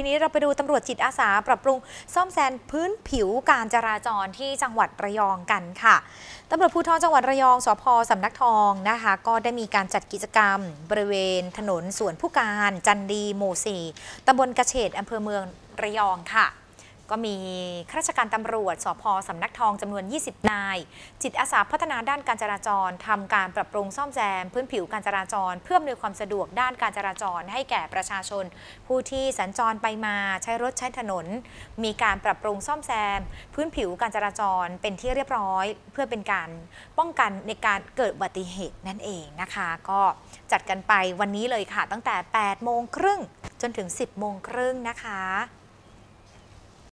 ทีนี้เราไปดูตำรวจจิตอาสาปรับปรุง ซ่อมแซมพื้นผิวการจราจรที่จังหวัดระยองกันค่ะ ตำรวจภูธรจังหวัดระยองสพสำนักทองนะคะ ก็ได้มีการจัดกิจกรรม บริเวณถนนสวนผู้การ จันดี หมู่4ตำบลกระเฉดอำเภอเมืองระยองค่ะก็มีข้าราชการตำรวจสพสำนักทองจำนวน 20 นาย จิตอาสาพัฒนาด้านการจราจรทำการปรับปรุงซ่อมแซมพื้นผิวการจราจร เพื่อมนวยความสะดวกด้านการจราจรให้แก่ประชาชน ผู้ที่สัญจรไปมาใช้รถใช้ถนน มีการปรับปรุงซ่อมแซม พื้นผิวการจราจรเป็นที่เรียบร้อย เพื่อเป็นการป้องกันในการเกิดอุบัติเหตุนั่นเองนะคะ ก็จัดกันไปวันนี้เลยค่ะ ตั้งแต่ 8 โมงครึ่งจนถึง 10 โมงครึ่งนะคะ